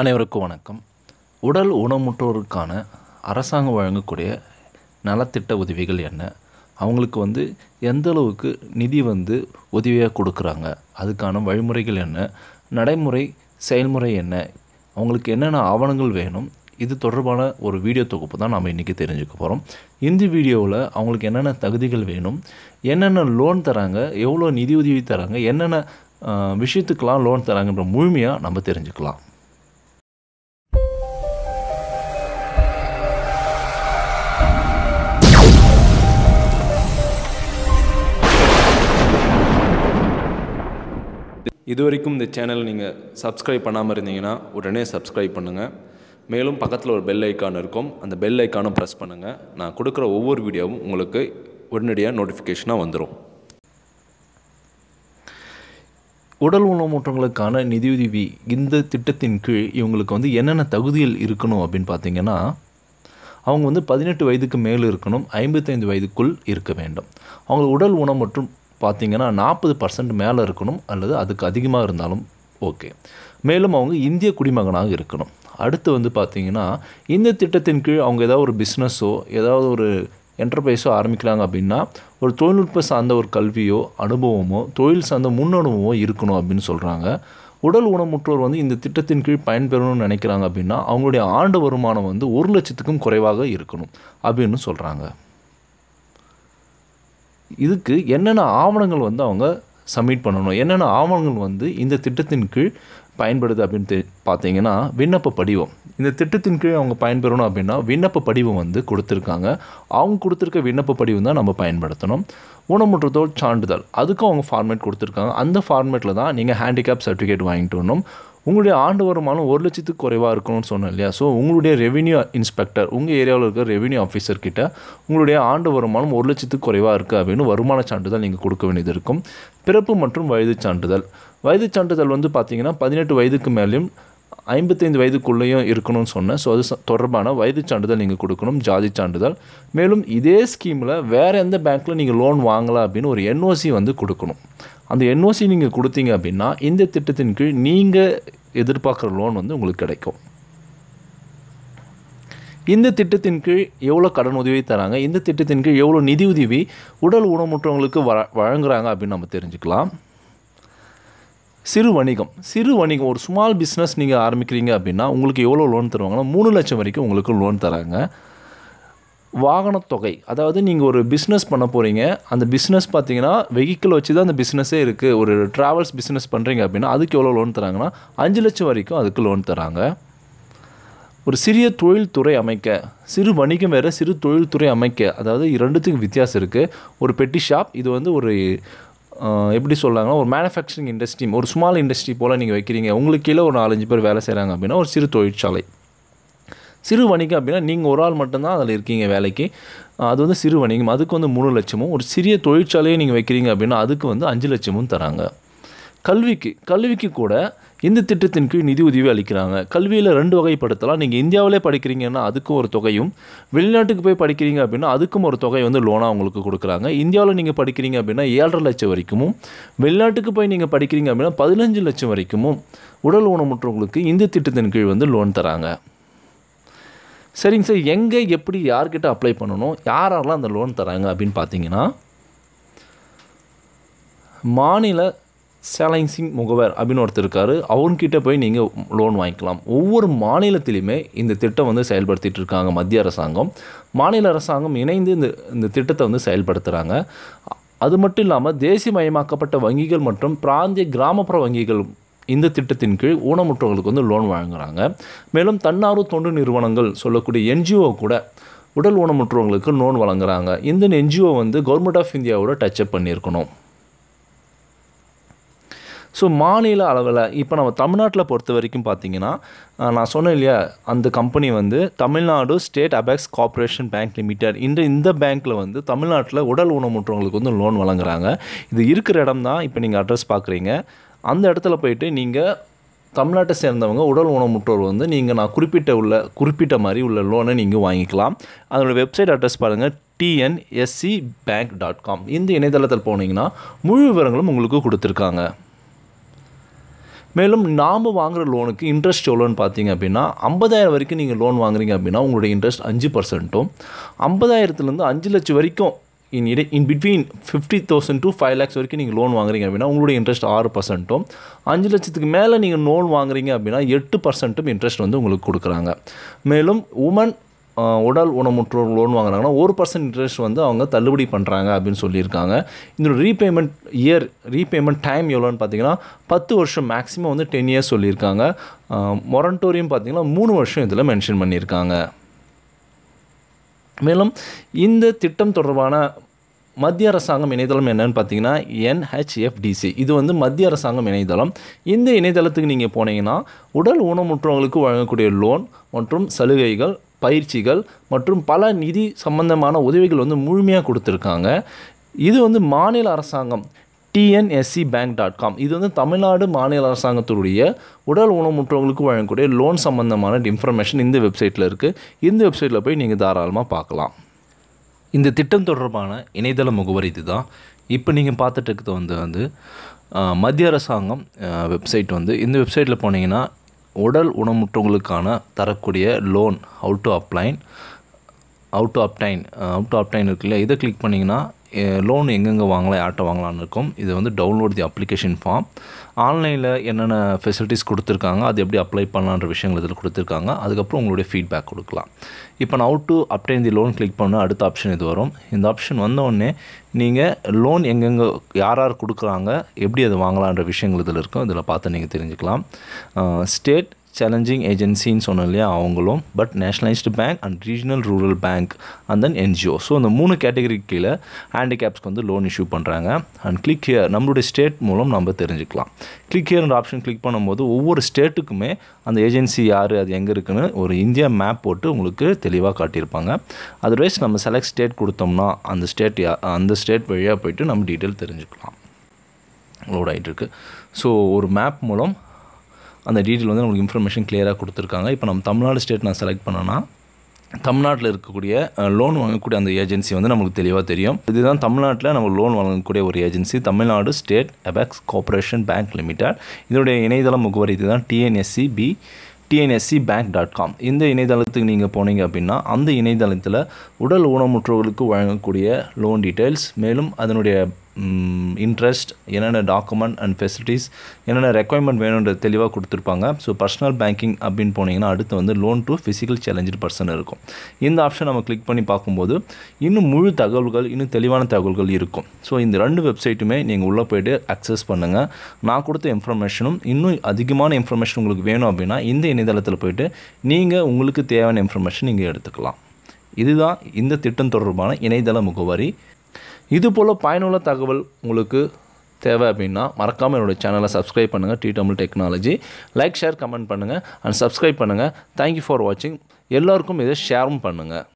அனைவருக்கும் வணக்கம் உடல் ஊனமுற்றோருக்கான அரசாங்கம் வழங்கக்கூடிய நலத்திட்ட உதவிகள் என்ன அவங்களுக்கு வந்து எந்த அளவுக்கு நிதி வந்து உதவியாக கொடுக்குறாங்க அதுக்கான வழிமுறைகள் என்ன நடைமுறை செயல்முறை என்ன அவங்களுக்கு என்னென்ன ஆவணங்கள் வேணும் இது தொடர்பான ஒரு வீடியோ தொகுப்பு தான் நாம் இன்றைக்கி தெரிஞ்சுக்க போகிறோம் இந்த வீடியோவில் அவங்களுக்கு என்னென்ன தகுதிகள் வேணும் என்னென்ன லோன் தராங்க எவ்வளோ நிதியுதவி தராங்க என்னென்ன விஷயத்துக்கெலாம் லோன் தராங்கன்ற முழுமையாக நம்ம தெரிஞ்சுக்கலாம் இது வரைக்கும் இந்த சேனல் நீங்கள் சப்ஸ்கிரைப் பண்ணாமல் இருந்தீங்கன்னா உடனே சப்ஸ்கிரைப் பண்ணுங்கள் மேலும் பக்கத்தில் ஒரு பெல் ஐக்கான் இருக்கும் அந்த பெல் ஐக்கானும் ப்ரெஸ் பண்ணுங்கள் நான் கொடுக்குற ஒவ்வொரு வீடியோவும் உங்களுக்கு உடனடியாக நோட்டிஃபிகேஷனாக வந்துடும் உடல் ஊனமுற்றங்களுக்கான நிதியுதவி இந்த திட்டத்தின் கீழ் இவங்களுக்கு வந்து என்னென்ன தகுதியில் இருக்கணும் அப்படின்னு பார்த்தீங்கன்னா அவங்க வந்து பதினெட்டு வயதுக்கு மேலே இருக்கணும் ஐம்பத்தைந்து வயதுக்குள் இருக்க வேண்டும் அவங்க உடல் உணவு மற்றும் பார்த்திங்கன்னா நாற்பது பர்சன்ட் மேலே இருக்கணும் அல்லது அதுக்கு அதிகமாக இருந்தாலும் ஓகே மேலும் அவங்க இந்திய குடிமகனாக இருக்கணும் அடுத்து வந்து பார்த்திங்கன்னா இந்த திட்டத்தின் கீழ் அவங்க ஏதாவது ஒரு பிஸ்னஸோ ஏதாவது ஒரு என்டர்பிரைஸோ ஆரம்பிக்கிறாங்க அப்படின்னா ஒரு தொழில்நுட்ப சார்ந்த ஒரு கல்வியோ அனுபவமோ தொழில் சார்ந்த முன் அனுபவமோ இருக்கணும் அப்படின்னு சொல்கிறாங்க உடல் ஊனமுற்றோர் வந்து இந்த திட்டத்தின் கீழ் பயன்பெறணும்னு நினைக்கிறாங்க அப்படின்னா அவங்களுடைய ஆண்டு வருமானம் வந்து ஒரு லட்சத்துக்கும் குறைவாக இருக்கணும் அப்படின்னு சொல்கிறாங்க இதுக்கு என்னென்ன ஆவணங்கள் வந்து அவங்க சப்மிட் பண்ணணும் என்னென்ன ஆவணங்கள் வந்து இந்த திட்டத்தின் கீழ் பயன்படுது அப்படின்னு தெ பார்த்தீங்கன்னா விண்ணப்ப படிவம் இந்த திட்டத்தின் கீழ் அவங்க பயன்பெறணும் அப்படின்னா விண்ணப்ப படிவம் வந்து கொடுத்துருக்காங்க அவங்க கொடுத்துருக்க விண்ணப்ப படிவம் தான் நம்ம பயன்படுத்தணும் ஊனமுற்றத்தோல் சான்றிதழ் அதுக்கும் அவங்க ஃபார்மேட் கொடுத்துருக்காங்க அந்த ஃபார்மேட்டில் தான் நீங்கள் ஹேண்டிகேப் சர்டிஃபிகேட் வாங்கிட்டு வரணும் உங்களுடைய ஆண்டு வருமானம் ஒரு லட்சத்துக்கு குறைவாக இருக்கணும்னு சொன்னேன் இல்லையா ஸோ உங்களுடைய ரெவென்யூ இன்ஸ்பெக்டர் உங்கள் ஏரியாவில் இருக்கிற ரெவென்யூ கிட்ட உங்களுடைய ஆண்டு வருமானம் ஒரு லட்சத்துக்கு குறைவாக இருக்குது அப்படின்னு வருமான சான்றிதழ் நீங்கள் கொடுக்க வேண்டியது இருக்கும் பிறப்பு மற்றும் வயது சான்றிதழ் வயது சான்றிதழ் வந்து பார்த்திங்கன்னா பதினெட்டு வயதுக்கு மேலேயும் ஐம்பத்தைந்து வயதுக்குள்ளேயும் இருக்கணும்னு சொன்னேன் ஸோ அது தொடர்பான வயது சான்றிதழ் நீங்கள் கொடுக்கணும் ஜாதி சான்றிதழ் மேலும் இதே ஸ்கீமில் வேறு எந்த பேங்க்கில் நீங்கள் லோன் வாங்கலாம் அப்படின்னு ஒரு என்ஓசி வந்து கொடுக்கணும் அந்த என்ஓசி நீங்கள் கொடுத்தீங்க அப்படின்னா இந்த திட்டத்தின் கீழ் நீங்கள் எதிர்பார்க்குற லோன் வந்து உங்களுக்கு கிடைக்கும் இந்த திட்டத்தின் கீழ் எவ்வளோ கடன் உதவி தராங்க இந்த திட்டத்தின் கீழ் எவ்வளோ நிதி உதவி உடல் ஊனமுற்றவங்களுக்கு வ வழங்குறாங்க அப்படின்னு நம்ம தெரிஞ்சுக்கலாம் சிறு வணிகம் சிறு வணிகம் ஒரு ஸ்மால் பிஸ்னஸ் நீங்கள் ஆரம்பிக்கிறீங்க அப்படின்னா உங்களுக்கு எவ்வளோ லோன் தருவாங்கன்னா மூணு லட்சம் வரைக்கும் உங்களுக்கு லோன் தராங்க வாகனத்தொகை அதாவது நீங்கள் ஒரு பிஸ்னஸ் பண்ண போகிறீங்க அந்த பிஸ்னஸ் பார்த்தீங்கன்னா வெஹிக்கிள் வச்சு தான் அந்த பிஸ்னஸே இருக்குது ஒரு ட்ராவல்ஸ் பிஸ்னஸ் பண்ணுறீங்க அப்படின்னா அதுக்கு எவ்வளோ லோன் தராங்கன்னா அஞ்சு லட்சம் வரைக்கும் அதுக்கு லோன் தராங்க ஒரு சிறிய தொழில்துறை அமைக்க சிறு வணிகம் வேறு சிறு தொழில்துறை அமைக்க அதாவது இரண்டுத்துக்கு வித்தியாசம் இருக்குது ஒரு பெட்டி ஷாப் இது வந்து ஒரு எப்படி சொல்கிறாங்கன்னா ஒரு மேனுஃபேக்சரிங் இண்டஸ்ட்ரி ஒரு ஸ்மால் இண்டஸ்ட்ரி போல் நீங்கள் வைக்கிறீங்க உங்களுக்கு கீழே ஒரு நாலஞ்சு பேர் வேலை செய்கிறாங்க அப்படின்னா ஒரு சிறு தொழிற்சாலை சிறு வணிகம் அப்படின்னா நீங்கள் ஒரு ஆள் மட்டும்தான் அதில் இருக்கீங்க வேலைக்கு அது வந்து சிறு வணிகம் அதுக்கு வந்து மூணு லட்சமும் ஒரு சிறிய தொழிற்சாலையை நீங்கள் வைக்கிறீங்க அப்படின்னா அதுக்கு வந்து அஞ்சு லட்சமும் தராங்க கல்விக்கு கல்விக்கு கூட இந்த திட்டத்தின் கீழ் நிதி உதவி அளிக்கிறாங்க கல்வியில் ரெண்டு வகைப்படுத்தலாம் நீங்கள் இந்தியாவிலே படிக்கிறீங்கன்னா அதுக்கும் ஒரு தொகையும் வெளிநாட்டுக்கு போய் படிக்கிறீங்க அப்படின்னா அதுக்கும் ஒரு தொகை வந்து லோனாக உங்களுக்கு கொடுக்குறாங்க இந்தியாவில் நீங்கள் படிக்கிறீங்க அப்படின்னா ஏழரை லட்சம் வரைக்கும் வெளிநாட்டுக்கு போய் நீங்கள் படிக்கிறீங்க அப்படின்னா பதினஞ்சு லட்சம் வரைக்கும் உடல் ஊனமுற்றவங்களுக்கு இந்த திட்டத்தின் கீழ் வந்து லோன் தராங்க சரிங்க சார் எங்கே எப்படி யார்கிட்ட அப்ளை பண்ணணும் யாரெல்லாம் அந்த லோன் தராங்க அப்படின்னு பார்த்தீங்கன்னா மாநில சேலைன்சிங் முகவர் அப்படின்னு ஒருத்தர் இருக்கார் அவன்கிட்ட போய் நீங்கள் லோன் வாங்கிக்கலாம் ஒவ்வொரு மாநிலத்திலையுமே இந்த திட்டம் வந்து செயல்படுத்திகிட்டு இருக்காங்க மத்திய அரசாங்கம் மாநில அரசாங்கம் இணைந்து இந்த இந்த திட்டத்தை வந்து செயல்படுத்துகிறாங்க அது மட்டும் இல்லாமல் தேசியமயமாக்கப்பட்ட வங்கிகள் மற்றும் பிராந்திய கிராமப்புற வங்கிகள் இந்த திட்டத்தின் கீழ் ஊனமுற்றவர்களுக்கு வந்து லோன் வழங்குகிறாங்க மேலும் தன்னார்வ தொண்டு நிறுவனங்கள் சொல்லக்கூடிய என்ஜிஓ கூட உடல் ஊனமுற்றவங்களுக்கு லோன் வழங்குறாங்க இந்த என்ஜிஓ வந்து கவர்மெண்ட் ஆஃப் இந்தியாவோட டச்சப் பண்ணியிருக்கணும் ஸோ மாநில அளவில் இப்போ நம்ம தமிழ்நாட்டில் பொறுத்த வரைக்கும் பார்த்தீங்கன்னா நான் சொன்னேன் இல்லையா அந்த கம்பெனி வந்து Tamil Nadu state apex corporation bank limited இந்த இந்த பேங்க்கில் வந்து தமிழ்நாட்டில் உடல் ஊனமுற்றவங்களுக்கு வந்து லோன் வழங்குறாங்க இது இருக்கிற இடம் தான் இப்போ நீங்கள் அட்ரஸ் பார்க்குறீங்க அந்த இடத்துல போயிட்டு நீங்கள் தமிழ்நாட்டை சேர்ந்தவங்க உடல் ஊனமுற்றோர் வந்து நீங்கள் நான் குறிப்பிட்ட உள்ள குறிப்பிட்ட மாதிரி உள்ள லோனை நீங்கள் வாங்கிக்கலாம் அதனுடைய வெப்சைட் அட்ரஸ் பாருங்கள் டிஎன்எஸ்சி பேங்க் டாட் காம் இந்த இணையதளத்தில் போனீங்கன்னா முழு விவரங்களும் உங்களுக்கு கொடுத்துருக்காங்க மேலும் நாம் வாங்குகிற லோனுக்கு இன்ட்ரெஸ்ட் எவ்வளோன்னு பார்த்தீங்க அப்படின்னா ஐம்பதாயிரம் வரைக்கும் நீங்கள் லோன் வாங்குறீங்க அப்படின்னா உங்களுடைய இன்ட்ரெஸ்ட் அஞ்சு பர்சன்ட்டும் ஐம்பதாயிரத்துலேருந்து அஞ்சு லட்சம் வரைக்கும் இன் இடை in between fifty thousand to five lakhs வரைக்கும் நீங்கள் லோன் வாங்குறீங்க அப்படின்னா உங்களுடைய இன்ட்ரெஸ்ட் ஆறு பர்சன்ட்டும் அஞ்சு லட்சத்துக்கு மேலே நீங்கள் லோன் வாங்குறீங்க அப்படின்னா எட்டு பர்சன்ட்டும் இன்ட்ரெஸ்ட் வந்து உங்களுக்கு கொடுக்குறாங்க மேலும் உமன் உடல் உணமுற்றோர் லோன் வாங்குறாங்கன்னா ஒரு பர்சன்ட் இன்ட்ரெஸ்ட் வந்து அவங்க தள்ளுபடி பண்ணுறாங்க அப்படின்னு சொல்லியிருக்காங்க இதோட ரீபேமெண்ட் இயர் ரீபேமெண்ட் டைம் எவ்வளோன்னு பார்த்தீங்கன்னா பத்து வருஷம் மேக்ஸிமம் வந்து டென் இயர்ஸ் சொல்லியிருக்காங்க மொரண்டோரியம் பார்த்திங்கன்னா மூணு வருஷம் இதில் மென்ஷன் பண்ணியிருக்காங்க மேலும் இந்த திட்டம் தொடர்பான மத்திய அரசாங்கம் இணையதளம் என்னன்னு பார்த்தீங்கன்னா என்ஹெச்எஃப்டிசி இது வந்து மத்திய அரசாங்கம் இணையதளம் இந்த இணையதளத்துக்கு நீங்கள் போனீங்கன்னா உடல் ஊனமுற்றவங்களுக்கு வழங்கக்கூடிய லோன் மற்றும் சலுகைகள் பயிற்சிகள் மற்றும் பல நிதி சம்பந்தமான உதவிகள் வந்து முழுமையாக கொடுத்துருக்காங்க இது வந்து மாநில அரசாங்கம் டிஎன்எஸ்சி பேங்க் டாட் காம் இது வந்து தமிழ்நாடு மாநில அரசாங்கத்துடைய உடல் ஊனமுற்றவங்களுக்கு வழங்கக்கூடிய லோன் சம்பந்தமான இன்ஃபர்மேஷன் இந்த வெப்சைட்டில் இருக்குது இந்த வெப்சைட்டில் போய் நீங்கள் தாராளமாக பார்க்கலாம் இந்த திட்டம் தொடர்பான இணையதள முகவரி இது தான் இப்போ நீங்கள் பார்த்துட்டு இருக்கிறது வந்து வந்து மத்திய அரசாங்கம் வெப்சைட் வந்து இந்த வெப்சைட்டில் போனீங்கன்னா உடல் உணமுற்றவங்களுக்கான தரக்கூடிய loan out to apply out to obtain out to obtain இருக்குல்ல இதை கிளிக் பண்ணிங்கன்னா லோன் எங்கெங்கே வாங்கலாம் யார்கிட்ட வாங்கலான்னு இருக்கும் இது வந்து டவுன்லோட் தி அப்ளிகேஷன் ஃபார்ம் ஆன்லைனில் என்னென்ன ஃபெசிலிட்டிஸ் கொடுத்துருக்காங்க அது எப்படி அப்ளை பண்ணலான்ற விஷயங்கள் இதில் கொடுத்துருக்காங்க அதுக்கப்புறம் உங்களுடைய ஃபீட்பேக் கொடுக்கலாம் இப்போ நான் out to obtain the loan click பண்ண அடுத்த ஆப்ஷன் இது வரும் இந்த ஆப்ஷன் வந்தோடனே நீங்கள் லோன் எங்கெங்கே யார் யார் கொடுக்குறாங்க எப்படி அது வாங்கலான்ற விஷயங்கள் இதில் இருக்கும் இதில் பார்த்து நீங்கள் தெரிஞ்சுக்கலாம் ஸ்டேட் சேலஞ்சிங் ஏஜென்சின்னு சொன்னோம் இல்லையா அவங்களும் but nationalised bank and regional rural bank and then NGO so இந்த மூணு கேட்டகரிக்கு கீழே ஹேண்டிகேப்ஸ்க்கு வந்து லோன் இஷ்யூ பண்ணுறாங்க அண்ட் கிளிக் ஹியர் நம்மளுடைய ஸ்டேட் மூலம் நம்ம தெரிஞ்சுக்கலாம் கிளிக் ஹியர்ன்ற ஆப்ஷன் கிளிக் பண்ணும்போது ஒவ்வொரு ஸ்டேட்டுக்குமே அந்த ஏஜென்சி யார் அது எங்கே இருக்குன்னு ஒரு இந்தியா மேப் போட்டு உங்களுக்கு தெளிவாக காட்டியிருப்பாங்க அதர்வைஸ் நம்ம செலக்ட் ஸ்டேட் கொடுத்தோம்னா அந்த ஸ்டேட் அந்த ஸ்டேட் வழியாக போயிட்டு நம்ம டீட்டெயில் தெரிஞ்சுக்கலாம் லோட் ஆகிட்டு இருக்குது ஸோ ஒரு மேப் மூலம் அந்த டீட்டெயில் வந்து நம்மளுக்கு இன்ஃபர்மேஷன் கிளியராக கொடுத்துருக்காங்க இப்போ நம்ம தமிழ்நாடு ஸ்டேட் நான் செலக்ட் பண்ணோன்னா தமிழ்நாட்டில் இருக்கக்கூடிய லோன் வாங்கக்கூடிய அந்த ஏஜென்சி வந்து நமக்கு தெளிவாக தெரியும் இதுதான் தமிழ்நாட்டில் நம்ம லோன் வாங்கக்கூடிய ஒரு agency Tamil Nadu state apex corporation bank limited இதனுடைய இணையதள முகவரி இதுதான் TNSC B TNSC bank dot com இந்த இணையதளத்துக்கு நீங்கள் போனீங்க அப்படின்னா அந்த இணையதளத்தில் உடல் ஊனமுற்றவர்களுக்கு வழங்கக்கூடிய லோன் டீட்டெயில்ஸ் மேலும் அதனுடைய இன்ட்ரெஸ்ட் என்னென்ன டாக்குமெண்ட் அண்ட் ஃபெசிலிட்டிஸ் என்னென்ன ரெக்குவயர்மெண்ட் வேணுன்ற தெளிவாக கொடுத்துருப்பாங்க ஸோ பர்சனல் பேங்கிங் அப்படின்னு போனீங்கன்னா அடுத்து வந்து loan to physical challenge person இருக்கும் இந்த ஆப்ஷன் நம்ம கிளிக் பண்ணி பார்க்கும்போது இன்னும் முழு தகவல்கள் இன்னும் தெளிவான தகவல்கள் இருக்கும் ஸோ இந்த ரெண்டு வெப்சைட்டுமே நீங்கள் உள்ளே போய்ட்டு அக்சஸ் பண்ணுங்கள் நான் கொடுத்த இன்ஃபர்மேஷனும் இன்னும் அதிகமான இன்ஃபர்மேஷன் உங்களுக்கு வேணும் அப்படின்னா இந்த இணையதளத்தில் போய்ட்டு நீங்கள் உங்களுக்கு தேவையான இன்ஃபர்மேஷன் நீங்கள் எடுத்துக்கலாம் இதுதான் இந்த திட்டம் தொடர்பான இணையதள முகவரி இதுபோல் பயனுள்ள தகவல் உங்களுக்கு தேவை அப்படின்னா மறக்காமல் என்னுடைய சேனலை சப்ஸ்கிரைப் பண்ணுங்கள் T double technology like share comment பண்ணுங்கள் அண்ட் சப்ஸ்கிரைப் பண்ணுங்கள் தேங்க்யூ ஃபார் வாட்சிங் எல்லோருக்கும் இதை ஷேரும் பண்ணுங்கள்